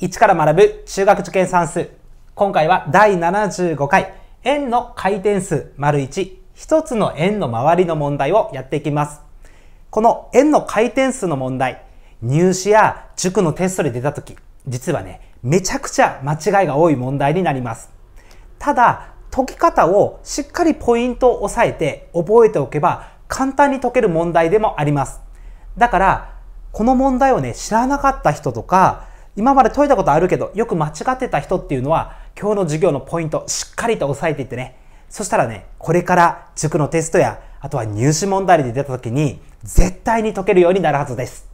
一から学ぶ中学受験算数。今回は第75回、円の回転数丸1、一つの円の周りの問題をやっていきます。この円の回転数の問題、入試や塾のテストで出た時、実はね、めちゃくちゃ間違いが多い問題になります。ただ、解き方をしっかりポイントを押さえて覚えておけば簡単に解ける問題でもあります。だから、この問題をね、知らなかった人とか、今まで解いたことあるけど、よく間違ってた人っていうのは、今日の授業のポイント、しっかりと押さえていってね。そしたらね、これから塾のテストや、あとは入試問題で出た時に、絶対に解けるようになるはずです。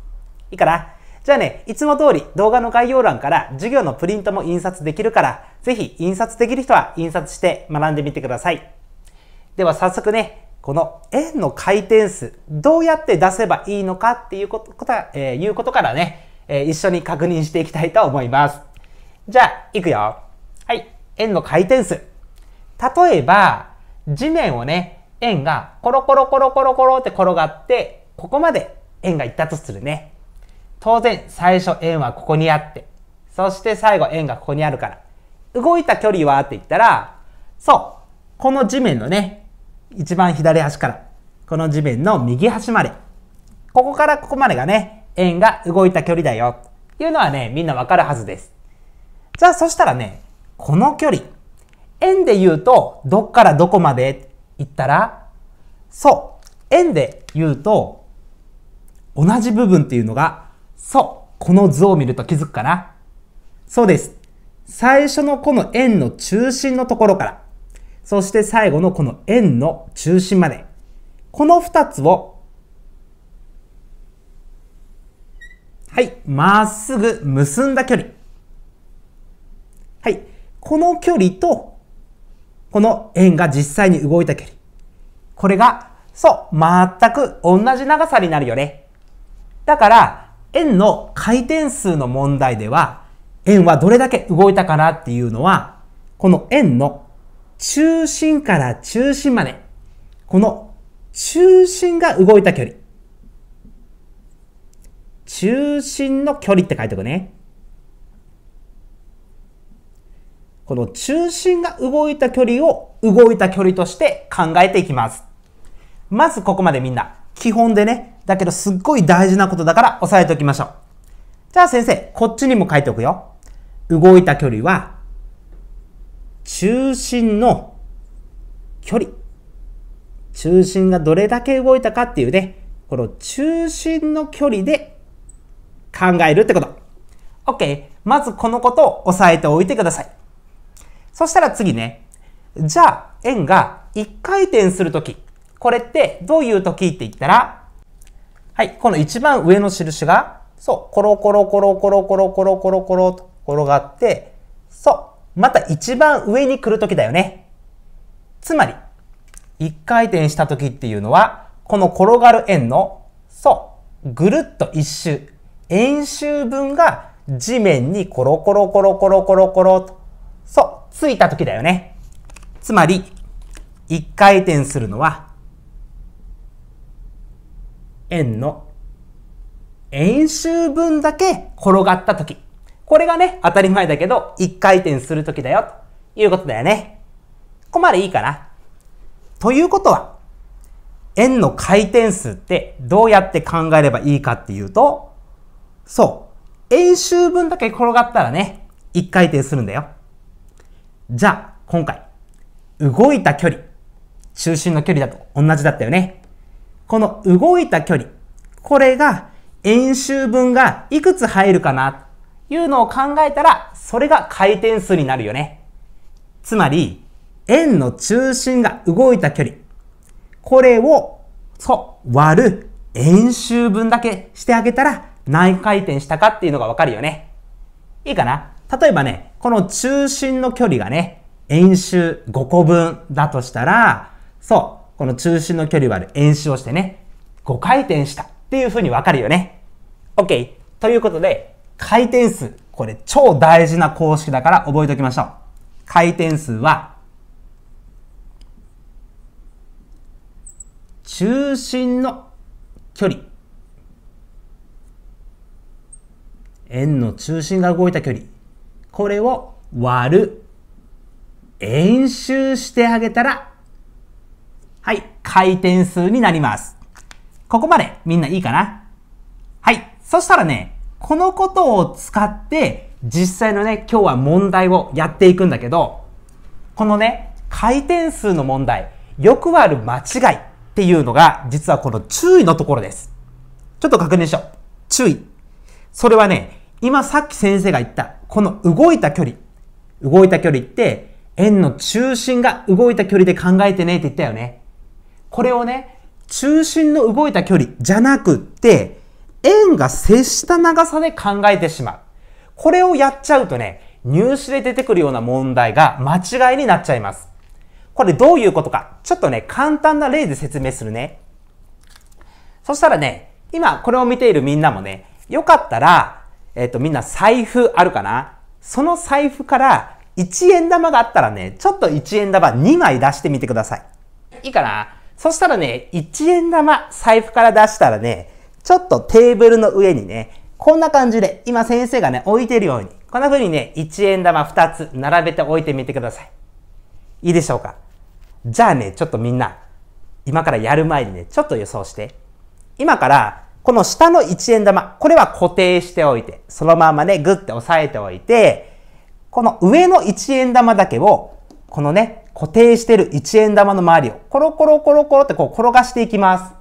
いいかなじゃあね、いつも通り動画の概要欄から授業のプリントも印刷できるから、ぜひ印刷できる人は印刷して学んでみてください。では早速ね、この円の回転数、どうやって出せばいいのかっていうこと、えー、いうことからね、えー、一緒に確認していきたいと思います。じゃあ、いくよ。はい。円の回転数。例えば、地面をね、円がコロコロコロコロコロって転がって、ここまで円が行ったとするね。当然、最初円はここにあって、そして最後円がここにあるから。動いた距離はって言ったら、そう。この地面のね、一番左端から、この地面の右端まで。ここからここまでがね、円が動いた距離だよ。いうのはね、みんなわかるはずです。じゃあそしたらね、この距離。円で言うと、どっからどこまでって言ったら、そう。円で言うと、同じ部分っていうのが、そう。この図を見ると気づくかなそうです。最初のこの円の中心のところから、そして最後のこの円の中心まで、この二つをはい、まっすぐ結んだ距離。はい、この距離と、この円が実際に動いた距離。これが、そう、全く同じ長さになるよね。だから、円の回転数の問題では、円はどれだけ動いたかなっていうのは、この円の中心から中心まで、この中心が動いた距離。中心の距離って書いておくね。この中心が動いた距離を動いた距離として考えていきます。まずここまでみんな、基本でね、だけどすっごい大事なことだから押さえておきましょう。じゃあ先生、こっちにも書いておくよ。動いた距離は、中心の距離。中心がどれだけ動いたかっていうね、この中心の距離で考えるってこと。OK。まずこのことを押さえておいてください。そしたら次ね。じゃあ、円が1回転するとき。これってどういうときって言ったら、はい、この一番上の印が、そう、コロコロコロコロコロコロコロコロと転がって、そう、また一番上に来るときだよね。つまり、一回転したときっていうのは、この転がる円の、そう、ぐるっと一周、円周分が地面にコロコロコロコロコロコロと、そう、ついた時だよね。つまり、一回転するのは、円の円周分だけ転がった時。これがね、当たり前だけど、一回転する時だよ、ということだよね。ここまでいいかな。ということは、円の回転数ってどうやって考えればいいかっていうと、そう。円周分だけ転がったらね、一回転するんだよ。じゃあ、今回、動いた距離、中心の距離だと同じだったよね。この動いた距離、これが円周分がいくつ入るかなというのを考えたら、それが回転数になるよね。つまり、円の中心が動いた距離、これを、そう、割る円周分だけしてあげたら、何回転したかっていうのがわかるよね。いいかな例えばね、この中心の距離がね、円周5個分だとしたら、そう、この中心の距離は円周をしてね、5回転したっていうふうにわかるよね。OK。ということで、回転数。これ超大事な公式だから覚えておきましょう。回転数は、中心の距離円の中心が動いた距離、これを割る、円周してあげたら、はい、回転数になります。ここまでみんないいかなはい、そしたらね、このことを使って実際のね、今日は問題をやっていくんだけど、このね、回転数の問題、よくある間違いっていうのが、実はこの注意のところです。ちょっと確認しよう。注意。それはね、今さっき先生が言った、この動いた距離。動いた距離って、円の中心が動いた距離で考えてねって言ったよね。これをね、中心の動いた距離じゃなくって、円が接した長さで考えてしまう。これをやっちゃうとね、入試で出てくるような問題が間違いになっちゃいます。これどういうことか、ちょっとね、簡単な例で説明するね。そしたらね、今これを見ているみんなもね、よかったら、えっ、ー、と、みんな財布あるかなその財布から1円玉があったらね、ちょっと1円玉2枚出してみてください。いいかなそしたらね、1円玉財布から出したらね、ちょっとテーブルの上にね、こんな感じで、今先生がね、置いてるように、こんな風にね、1円玉2つ並べて置いてみてください。いいでしょうかじゃあね、ちょっとみんな、今からやる前にね、ちょっと予想して。今からこの下の1円玉、これは固定しておいて、そのままね、グッて押さえておいて、この上の1円玉だけを、このね、固定してる1円玉の周りをコロコロコロコロってこう転がしていきます。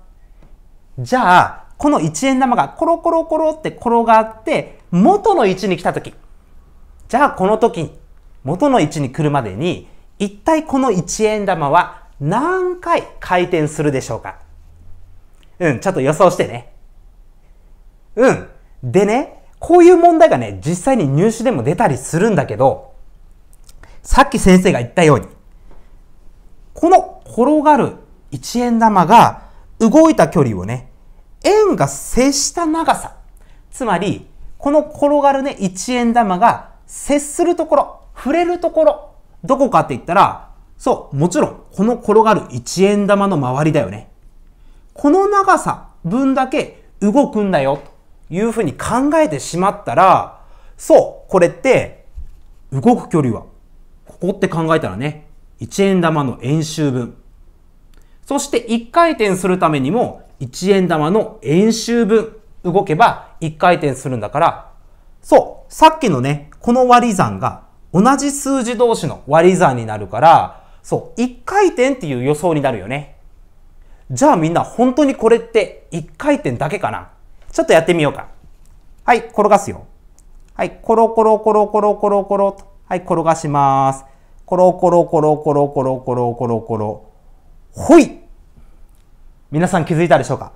じゃあ、この1円玉がコロコロコロって転がって、元の位置に来た時。じゃあ、この時き、元の位置に来るまでに、一体この1円玉は何回回転するでしょうかうん、ちょっと予想してね。うん。でね、こういう問題がね、実際に入試でも出たりするんだけど、さっき先生が言ったように、この転がる一円玉が動いた距離をね、円が接した長さ。つまり、この転がるね、一円玉が接するところ、触れるところ、どこかって言ったら、そう、もちろん、この転がる一円玉の周りだよね。この長さ分だけ動くんだよ。いうふうに考えてしまったら、そう、これって、動く距離は、ここって考えたらね、1円玉の円周分。そして1回転するためにも、1円玉の円周分動けば1回転するんだから、そう、さっきのね、この割り算が同じ数字同士の割り算になるから、そう、1回転っていう予想になるよね。じゃあみんな本当にこれって1回転だけかなちょっとやってみようか。はい、転がすよ。はい、コロコロコロコロコロコロと。はい、転がします。コロコロコロコロコロコロコロコロ。ほい皆さん気づいたでしょうか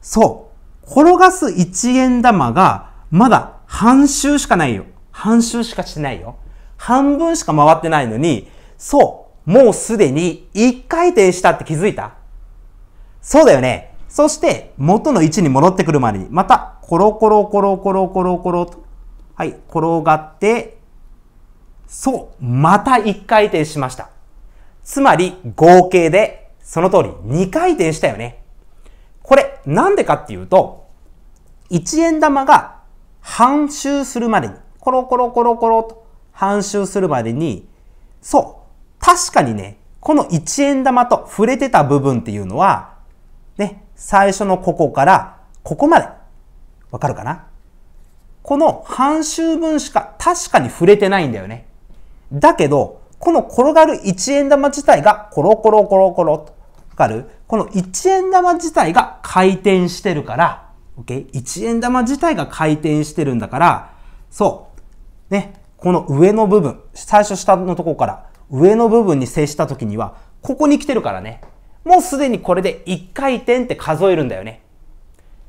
そう。転がす一円玉が、まだ半周しかないよ。半周しかしてないよ。半分しか回ってないのに、そう。もうすでに一回転したって気づいたそうだよね。そして元の位置に戻ってくるまでに、またコロコロコロコロコロコロと、はい、転がって、そう、また一回転しました。つまり合計でその通り二回転したよね。これなんでかっていうと、一円玉が半周するまでに、コロコロコロコロと半周するまでに、そう、確かにね、この一円玉と触れてた部分っていうのは、ね、最初のここからここまで。わかるかなこの半周分しか確かに触れてないんだよね。だけど、この転がる一円玉自体がコロコロコロコロと。わかるこの一円玉自体が回転してるから、一円玉自体が回転してるんだから、そう。ね。この上の部分、最初下のところから上の部分に接した時には、ここに来てるからね。もうすでにこれで1回転って数えるんだよね。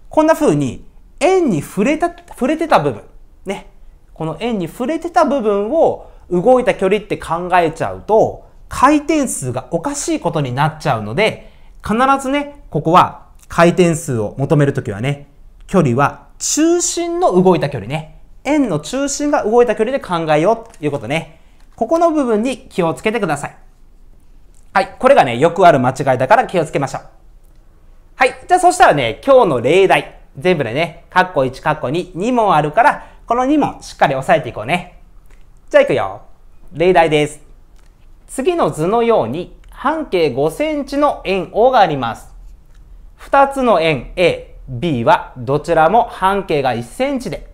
こんな風に、円に触れた、触れてた部分、ね。この円に触れてた部分を動いた距離って考えちゃうと、回転数がおかしいことになっちゃうので、必ずね、ここは回転数を求めるときはね、距離は中心の動いた距離ね。円の中心が動いた距離で考えようということね。ここの部分に気をつけてください。はい。これがね、よくある間違いだから気をつけましょう。はい。じゃあそしたらね、今日の例題。全部でね、カッコ1、カッコ2、2問あるから、この2問しっかり押さえていこうね。じゃあいくよ。例題です。次の図のように、半径5センチの円 O があります。2つの円 A、B はどちらも半径が1センチで、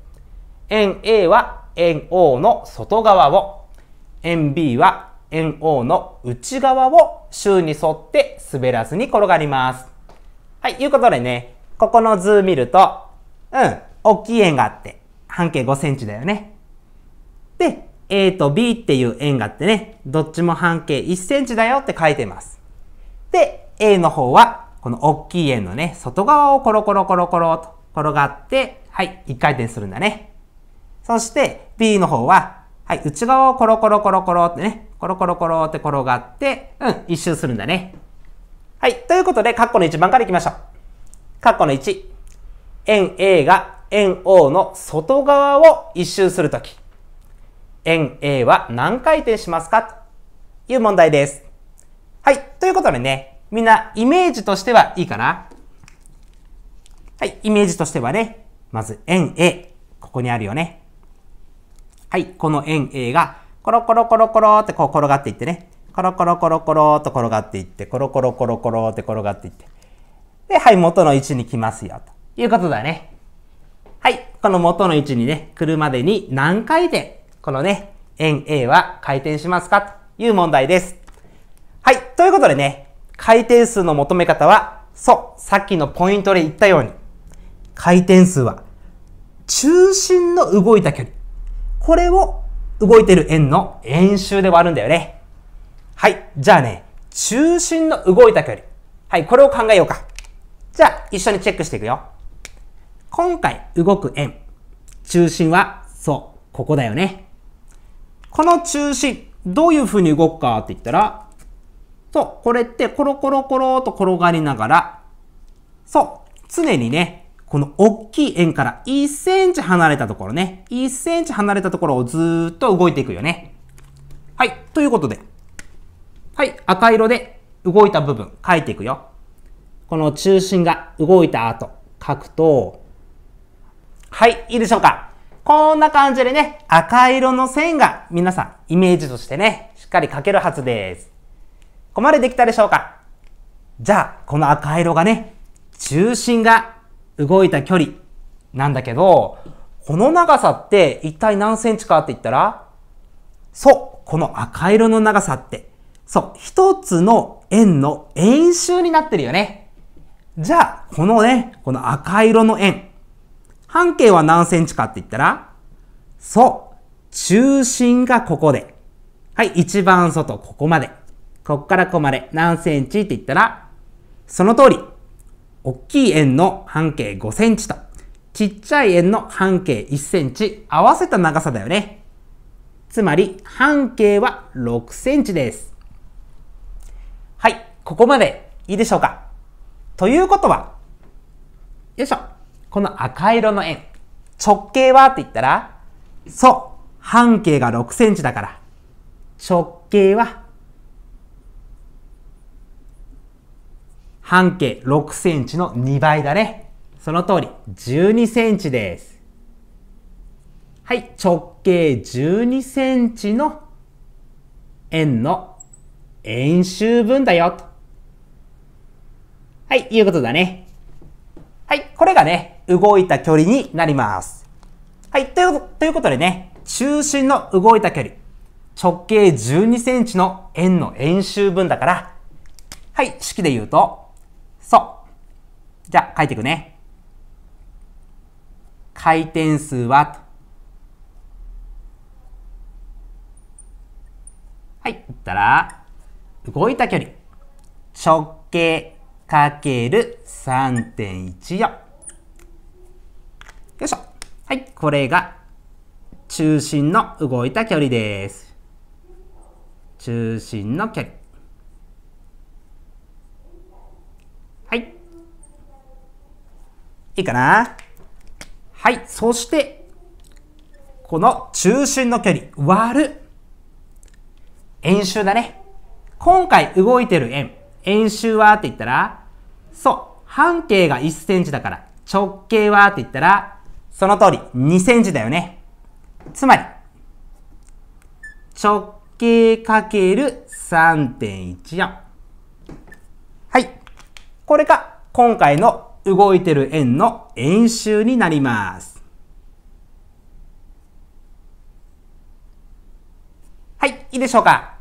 円 A は円 O の外側を、円 B は円王の内側を周に沿って滑らずに転がります。はい、いうことでね、ここの図見ると、うん、大きい円があって、半径5センチだよね。で、A と B っていう円があってね、どっちも半径1センチだよって書いてます。で、A の方は、この大きい円のね、外側をコロコロコロコロと転がって、はい、1回転するんだね。そして、B の方は、はい、内側をコロコロコロコロってね、コロコロコロって転がって、うん、一周するんだね。はい。ということで、カッコの1番からいきましょう。カッコの1。円 A が円 O の外側を一周するとき、円 A は何回転しますかという問題です。はい。ということでね、みんなイメージとしてはいいかなはい。イメージとしてはね、まず円 A。ここにあるよね。はい。この円 A がコロコロコロコロってこう転がっていってね、コロコロコロコロと転がっていって、コロコロコロコロって転がっていって、で、はい、元の位置に来ますよ、ということだね。はい、この元の位置にね、来るまでに何回で、このね、円 A は回転しますかという問題です。はい、ということでね、回転数の求め方は、そう、さっきのポイントで言ったように、回転数は、中心の動いた距離。これを動いてる円の円周で割るんだよね。はい。じゃあね、中心の動いた距離。はい、これを考えようか。じゃあ、一緒にチェックしていくよ。今回動く円。中心は、そう、ここだよね。この中心、どういう風に動くかって言ったら、そう、これってコロコロコロと転がりながら、そう、常にね、この大きい円から1センチ離れたところね、1センチ離れたところをずっと動いていくよね。はい、ということで、はい、赤色で動いた部分書いていくよ。この中心が動いた後書くと、はい、いいでしょうかこんな感じでね、赤色の線が皆さんイメージとしてね、しっかり書けるはずです。ここまでできたでしょうかじゃあ、この赤色がね、中心が動いた距離なんだけど、この長さって一体何センチかって言ったら、そう、この赤色の長さって、そう、一つの円の円周になってるよね。じゃあ、このね、この赤色の円、半径は何センチかって言ったら、そう、中心がここで、はい、一番外ここまで、こっからここまで何センチって言ったら、その通り、大きい円の半径5センチと、ちっちゃい円の半径1センチ合わせた長さだよね。つまり、半径は6センチです。はい、ここまでいいでしょうか。ということは、よいしょ。この赤色の円、直径はって言ったら、そう、半径が6センチだから、直径は半径6センチの2倍だね。その通り、12センチです。はい、直径12センチの円の円周分だよ、と。はい、いうことだね。はい、これがね、動いた距離になります。はい、というということでね、中心の動いた距離、直径12センチの円の円周分だから、はい、式で言うと、そう。じゃあ書いていくね。回転数ははい。言ったら、動いた距離。直径かける3.14。よいしょ。はい。これが中心の動いた距離です。中心の距離。いいかなはい。そして、この中心の距離、割る。円周だね。今回動いてる円。円周はって言ったら、そう。半径が1センチだから、直径はって言ったら、その通り2センチだよね。つまり、直径かける3.14。はい。これが今回の動いてる円の円周になります。はい、いいでしょうか。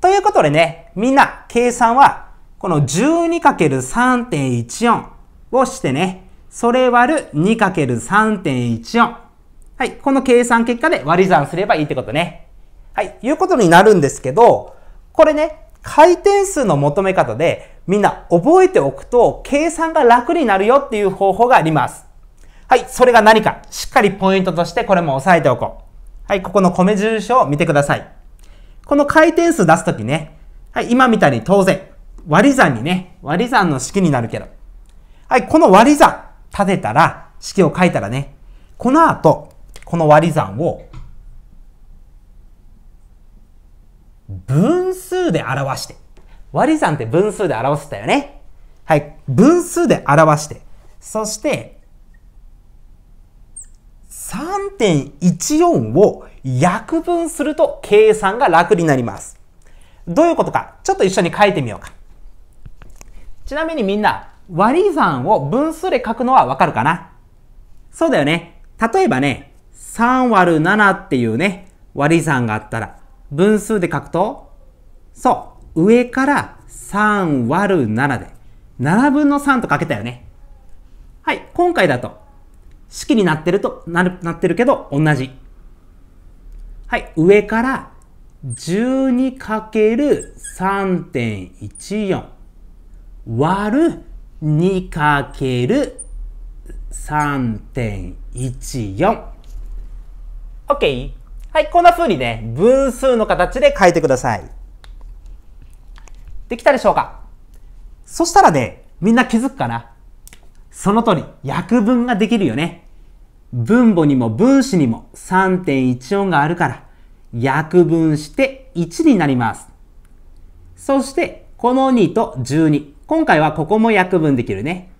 ということでね、みんな計算はこの 12×3.14 をしてね、それ割る 2×3.14。はい、この計算結果で割り算すればいいってことね。はい、いうことになるんですけど、これね、回転数の求め方でみんな覚えておくと計算が楽になるよっていう方法があります。はい、それが何か、しっかりポイントとしてこれも押さえておこう。はい、ここの米重書を見てください。この回転数出すときね、はい、今みたいに当然、割り算にね、割り算の式になるけど、はい、この割り算立てたら、式を書いたらね、この後、この割り算を分数で表して、割り算って分数で表んだよね。はい。分数で表して。そして、3.14を約分すると計算が楽になります。どういうことか、ちょっと一緒に書いてみようか。ちなみにみんな、割り算を分数で書くのはわかるかなそうだよね。例えばね、3割る7っていうね、割り算があったら、分数で書くと、そう、上から3割る7で、7分の3とかけたよね。はい、今回だと、式になってると、なる、なってるけど同じ。はい、上から 12×3.14 割る 2×3.14。OK? はい、こんな風にね、分数の形で書いてください。できたでしょうかそしたらね、みんな気づくかなその通り、約分ができるよね。分母にも分子にも3.1音があるから、約分して1になります。そして、この2と12。今回はここも約分できるね。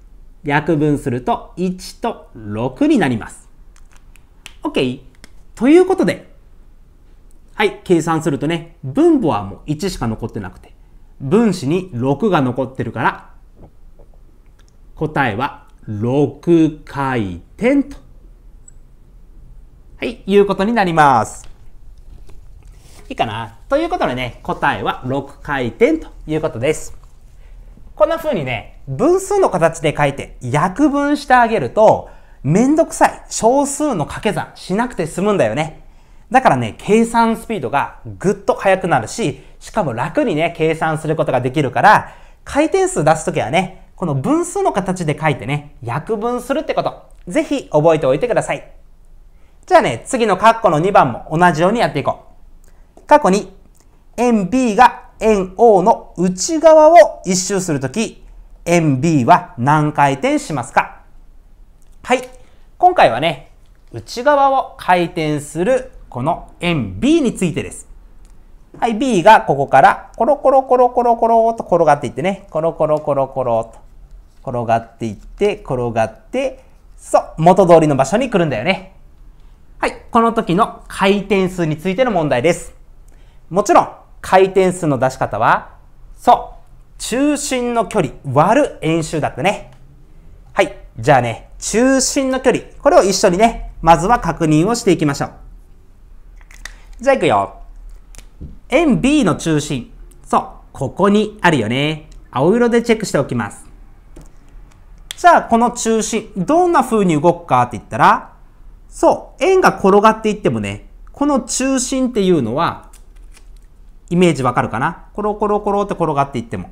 約分すると1と6になります。OK。ということで、はい、計算するとね、分母はもう1しか残ってなくて、分子に6が残ってるから、答えは6回転と。はい、いうことになります。いいかなということでね、答えは6回転ということです。こんな風にね、分数の形で書いて約分してあげると、めんどくさい小数の掛け算しなくて済むんだよね。だからね、計算スピードがぐっと速くなるし、しかも楽にね、計算することができるから、回転数出すときはね、この分数の形で書いてね、約分するってこと、ぜひ覚えておいてください。じゃあね、次のカッコの2番も同じようにやっていこう。過去に、円 B が円 O の内側を一周するとき、円 B は何回転しますかはい。今回はね、内側を回転するこの円 B についてです。はい、B がここからコロコロコロコロコロと転がっていってね、コロコロコロコロと転がっていって、転がって、そう、元通りの場所に来るんだよね。はい、この時の回転数についての問題です。もちろん、回転数の出し方は、そう、中心の距離割る円周だったね。はい、じゃあね、中心の距離、これを一緒にね、まずは確認をしていきましょう。じゃあいくよ。円 B の中心。そう、ここにあるよね。青色でチェックしておきます。じゃあ、この中心、どんな風に動くかって言ったら、そう、円が転がっていってもね、この中心っていうのは、イメージわかるかなコロコロコロって転がっていっても。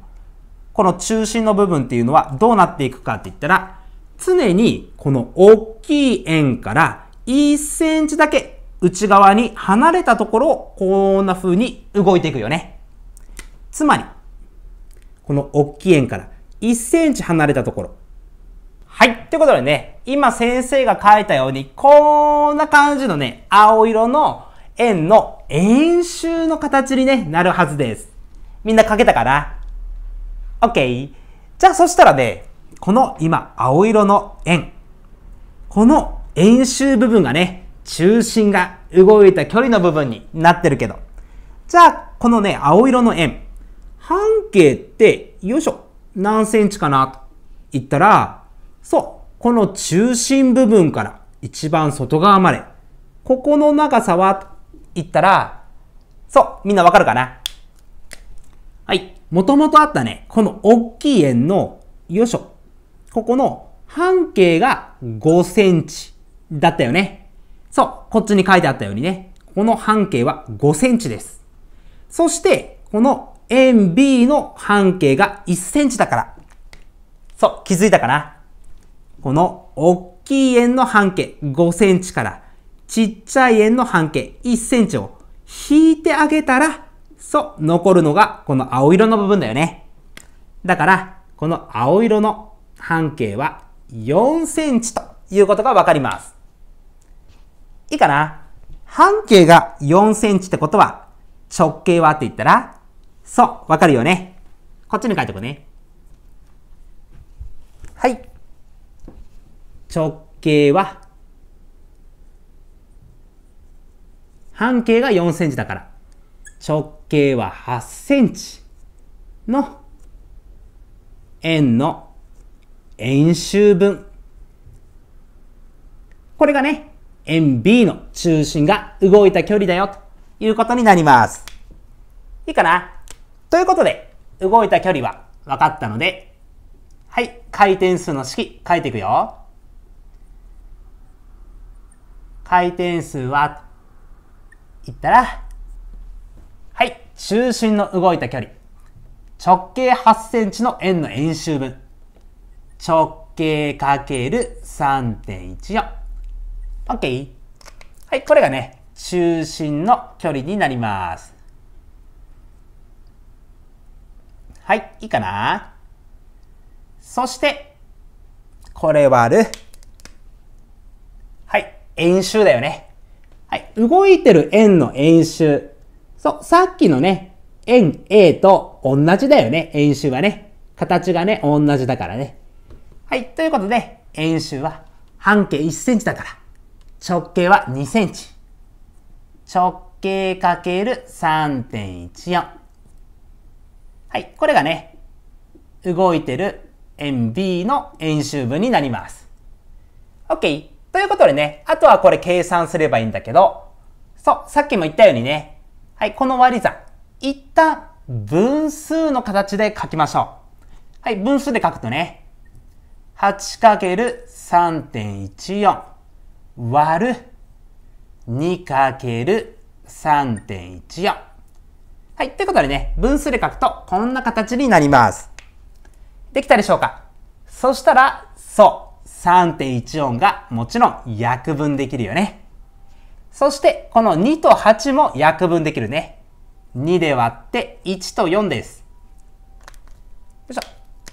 この中心の部分っていうのはどうなっていくかって言ったら、常にこの大きい円から1センチだけ内側に離れたところをこんな風に動いていくよね。つまり、この大きい円から1センチ離れたところ。はい。ということでね、今先生が書いたように、こんな感じのね、青色の円の円周の形に、ね、なるはずです。みんな書けたかな ?OK。じゃあそしたらね、この今青色の円。この円周部分がね、中心が動いた距離の部分になってるけど、じゃあ、このね、青色の円、半径って、よいしょ、何センチかなと言ったら、そう、この中心部分から一番外側まで、ここの長さはと言ったら、そう、みんなわかるかなはい。もともとあったね、この大きい円の、よいしょ、ここの半径が5センチだったよね。そう、こっちに書いてあったようにね、この半径は5センチです。そして、この円 B の半径が1センチだから。そう、気づいたかなこの大きい円の半径5センチからちっちゃい円の半径1センチを引いてあげたら、そう、残るのがこの青色の部分だよね。だから、この青色の半径は4センチということがわかります。いいかな半径が4センチってことは、直径はって言ったら、そう、わかるよね。こっちに書いとくね。はい。直径は、半径が4センチだから、直径は8センチの円の円周分。これがね、m B の中心が動いた距離だよということになります。いいかなということで、動いた距離は分かったので、はい、回転数の式書いていくよ。回転数は、いったら、はい、中心の動いた距離。直径8センチの円の円周分。直径かける3.14。OK。はい、これがね、中心の距離になります。はい、いいかなそして、これ割る。はい、円周だよね。はい、動いてる円の円周。そう、さっきのね、円 A と同じだよね、円周はね。形がね、同じだからね。はい、ということで、円周は半径1センチだから。直径は2センチ。直径かける3.14。はい、これがね、動いてる円 B の円周分になります。OK。ということでね、あとはこれ計算すればいいんだけど、そう、さっきも言ったようにね、はい、この割り算、一旦分数の形で書きましょう。はい、分数で書くとね、8×3.14。割る 2×3.14。はい。ということでね、分数で書くとこんな形になります。できたでしょうかそしたら、そう。3.14がもちろん約分できるよね。そして、この2と8も約分できるね。2で割って1と4です。よいしょ。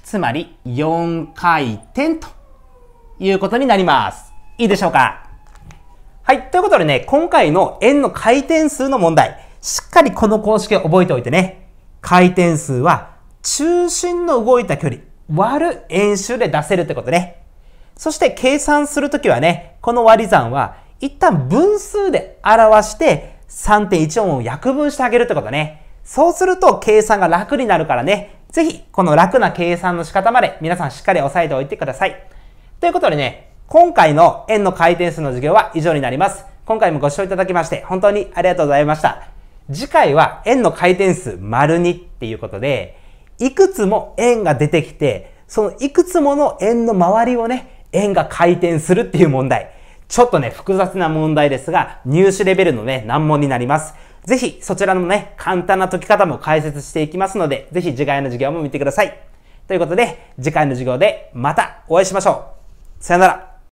つまり4回転ということになります。いいでしょうかはい。ということでね、今回の円の回転数の問題、しっかりこの公式を覚えておいてね。回転数は中心の動いた距離割る円周で出せるってことね。そして計算するときはね、この割り算は一旦分数で表して3.14を約分してあげるってことね。そうすると計算が楽になるからね、ぜひこの楽な計算の仕方まで皆さんしっかり押さえておいてください。ということでね、今回の円の回転数の授業は以上になります。今回もご視聴いただきまして本当にありがとうございました。次回は円の回転数丸2っていうことで、いくつも円が出てきて、そのいくつもの円の周りをね、円が回転するっていう問題。ちょっとね、複雑な問題ですが、入試レベルのね、難問になります。ぜひ、そちらのね、簡単な解き方も解説していきますので、ぜひ次回の授業も見てください。ということで、次回の授業でまたお会いしましょう。さよなら。